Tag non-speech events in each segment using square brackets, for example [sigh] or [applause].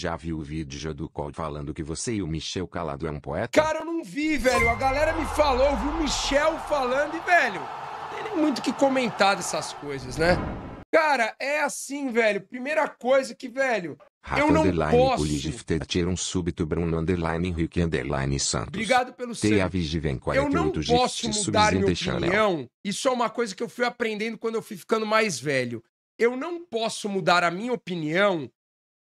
Já viu o vídeo do Cole falando que você e o Michel Calado é um poeta? Cara, eu não vi, velho. A galera me falou, eu vi o Michel falando e, velho, não tem muito que comentar dessas coisas, né? Cara, é assim, velho. Primeira coisa que, velho, Rafa eu não posso. um súbito Bruno underline Henrique underline Santos. Obrigado pelo seu. Eu não posso mudar minha opinião. Isso é uma coisa que eu fui aprendendo quando eu fui ficando mais velho. Eu não posso mudar a minha opinião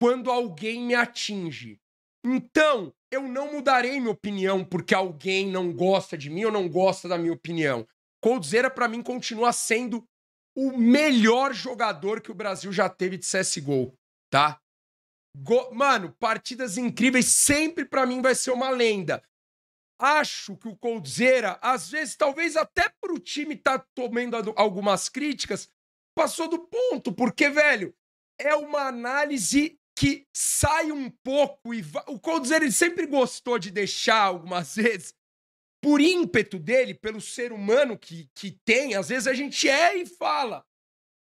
quando alguém me atinge. Então, eu não mudarei minha opinião porque alguém não gosta de mim ou não gosta da minha opinião. Coldzera, para mim, continua sendo o melhor jogador que o Brasil já teve de CSGO, tá? Go Mano, partidas incríveis sempre para mim vai ser uma lenda. Acho que o Coldzera, às vezes, talvez até pro time tá tomando algumas críticas, passou do ponto, porque, velho, é uma análise que sai um pouco e va... o Colts ele sempre gostou de deixar algumas vezes por ímpeto dele, pelo ser humano que, que tem, às vezes a gente é e fala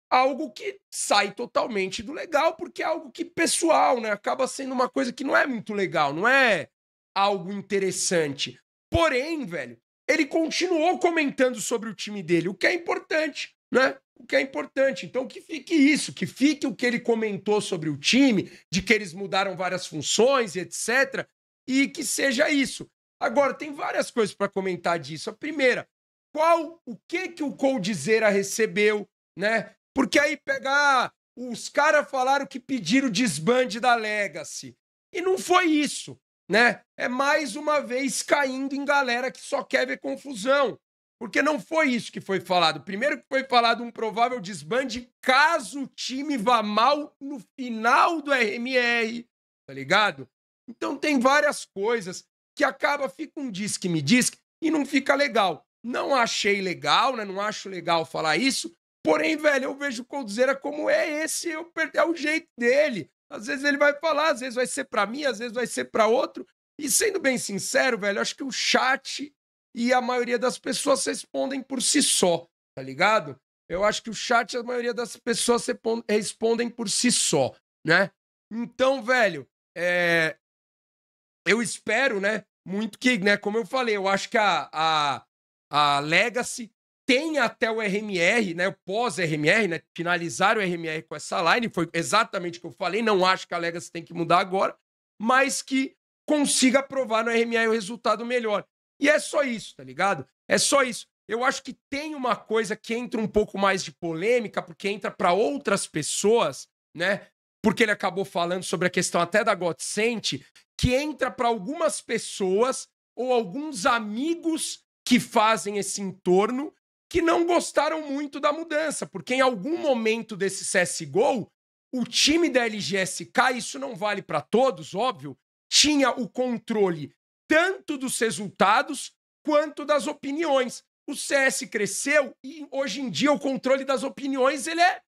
algo que sai totalmente do legal, porque é algo que pessoal, né? Acaba sendo uma coisa que não é muito legal, não é algo interessante. Porém, velho, ele continuou comentando sobre o time dele, o que é importante, né? o que é importante. Então, que fique isso, que fique o que ele comentou sobre o time, de que eles mudaram várias funções, etc. E que seja isso. Agora, tem várias coisas para comentar disso. A primeira, qual o que que o Coldzera recebeu, né? Porque aí pegar ah, os caras falaram que pediram o desbande da Legacy. E não foi isso, né? É mais uma vez caindo em galera que só quer ver confusão. Porque não foi isso que foi falado. Primeiro que foi falado um provável desbande caso o time vá mal no final do RMR, tá ligado? Então tem várias coisas que acaba, fica um disque me disque e não fica legal. Não achei legal, né? Não acho legal falar isso. Porém, velho, eu vejo o Coldzera como é esse, eu, é o jeito dele. Às vezes ele vai falar, às vezes vai ser para mim, às vezes vai ser para outro. E sendo bem sincero, velho, acho que o chat e a maioria das pessoas respondem por si só, tá ligado? Eu acho que o chat, a maioria das pessoas respondem por si só, né? Então, velho, é... eu espero, né? Muito que, né? Como eu falei, eu acho que a, a, a Legacy tem até o RMR, né? O pós-RMR, né? Finalizar o RMR com essa line, foi exatamente o que eu falei. Não acho que a Legacy tem que mudar agora, mas que consiga provar no RMR o resultado melhor. E é só isso, tá ligado? É só isso. Eu acho que tem uma coisa que entra um pouco mais de polêmica, porque entra para outras pessoas, né? Porque ele acabou falando sobre a questão até da Godsent, que entra para algumas pessoas ou alguns amigos que fazem esse entorno que não gostaram muito da mudança, porque em algum momento desse CSGO, o time da LGSK, isso não vale para todos, óbvio, tinha o controle tanto dos resultados quanto das opiniões. O CS cresceu e hoje em dia o controle das opiniões ele é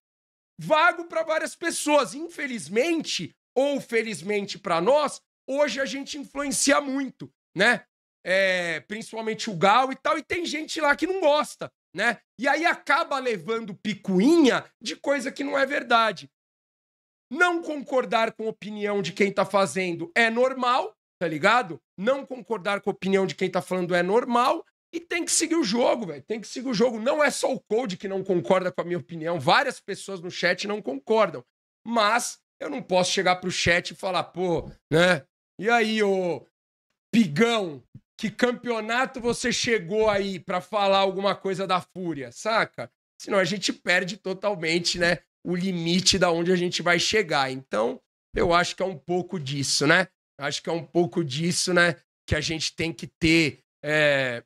vago para várias pessoas. Infelizmente ou felizmente para nós, hoje a gente influencia muito, né? É, principalmente o Gal e tal, e tem gente lá que não gosta, né? E aí acaba levando picuinha de coisa que não é verdade. Não concordar com a opinião de quem tá fazendo é normal, tá ligado? Não concordar com a opinião de quem tá falando é normal e tem que seguir o jogo, velho. Tem que seguir o jogo. Não é só o Code que não concorda com a minha opinião. Várias pessoas no chat não concordam. Mas eu não posso chegar pro chat e falar, pô, né? E aí, ô pigão, que campeonato você chegou aí para falar alguma coisa da Fúria, saca? Senão a gente perde totalmente, né? O limite da onde a gente vai chegar. Então, eu acho que é um pouco disso, né? Acho que é um pouco disso, né? Que a gente tem que ter. É,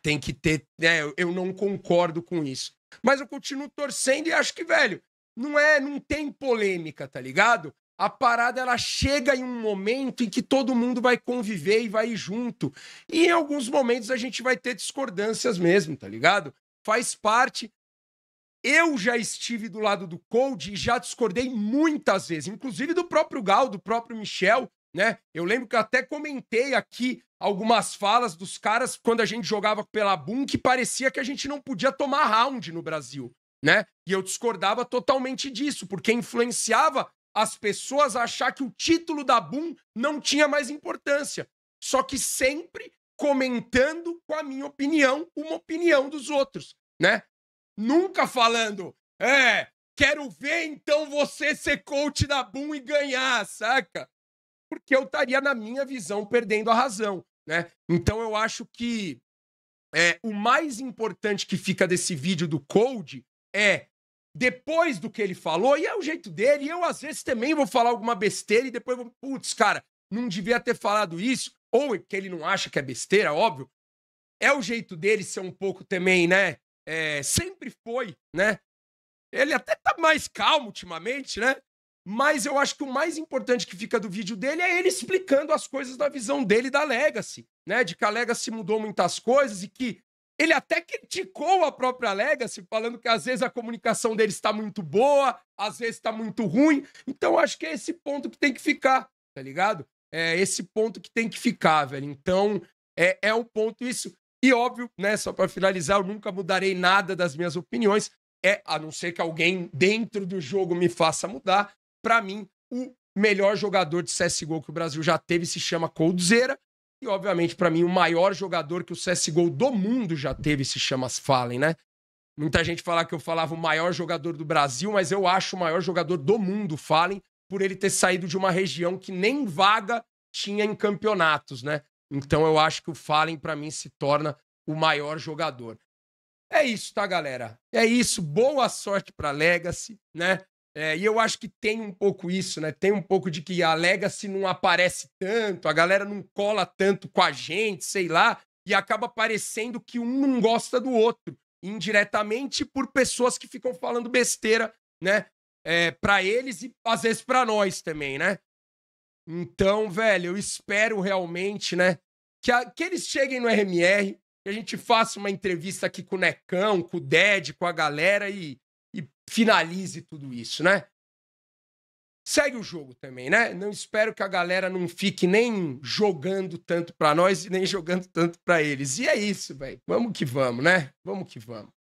tem que ter. Né, eu não concordo com isso. Mas eu continuo torcendo e acho que, velho, não é. Não tem polêmica, tá ligado? A parada ela chega em um momento em que todo mundo vai conviver e vai junto. E em alguns momentos a gente vai ter discordâncias mesmo, tá ligado? Faz parte. Eu já estive do lado do Cold e já discordei muitas vezes, inclusive do próprio Gal, do próprio Michel, né? Eu lembro que eu até comentei aqui algumas falas dos caras quando a gente jogava pela Boom que parecia que a gente não podia tomar round no Brasil, né? E eu discordava totalmente disso, porque influenciava as pessoas a achar que o título da Boom não tinha mais importância. Só que sempre comentando com a minha opinião, uma opinião dos outros, né? Nunca falando, é, quero ver então você ser coach da Boom e ganhar, saca? porque eu estaria, na minha visão, perdendo a razão. Né? Então eu acho que é, o mais importante que fica desse vídeo do Cold é depois do que ele falou, e é o jeito dele, e eu às vezes também vou falar alguma besteira e depois vou, putz, cara, não devia ter falado isso, ou que ele não acha que é besteira, óbvio. É o jeito dele ser um pouco também, né? É, sempre foi, né? Ele até tá mais calmo ultimamente, né? Mas eu acho que o mais importante que fica do vídeo dele é ele explicando as coisas da visão dele da Legacy, né? De que a Legacy mudou muitas coisas e que ele até criticou a própria Legacy, falando que às vezes a comunicação dele está muito boa, às vezes está muito ruim. Então acho que é esse ponto que tem que ficar, tá ligado? É esse ponto que tem que ficar, velho. Então é, é um ponto isso. E óbvio, né? Só para finalizar, eu nunca mudarei nada das minhas opiniões. É, a não ser que alguém dentro do jogo me faça mudar, para mim, o melhor jogador de CSGO que o Brasil já teve se chama Coldzera. E, obviamente, para mim, o maior jogador que o CSGO do mundo já teve se chama Fallen, né? Muita gente fala que eu falava o maior jogador do Brasil, mas eu acho o maior jogador do mundo, Fallen, por ele ter saído de uma região que nem vaga tinha em campeonatos, né? Então eu acho que o Fallen, para mim, se torna o maior jogador. É isso, tá, galera? É isso. Boa sorte pra Legacy, né? É, e eu acho que tem um pouco isso, né? Tem um pouco de que a Legacy não aparece tanto, a galera não cola tanto com a gente, sei lá, e acaba parecendo que um não gosta do outro, indiretamente por pessoas que ficam falando besteira, né? É, para eles e às vezes para nós também, né? Então, velho, eu espero realmente, né? Que, a, que eles cheguem no RMR, que a gente faça uma entrevista aqui com o Necão, com o Ded, com a galera e finalize tudo isso, né? Segue o jogo também, né? Não espero que a galera não fique nem jogando tanto para nós e nem [laughs] jogando tanto para eles. E é isso, velho. Vamos que vamos, né? Vamos que vamos.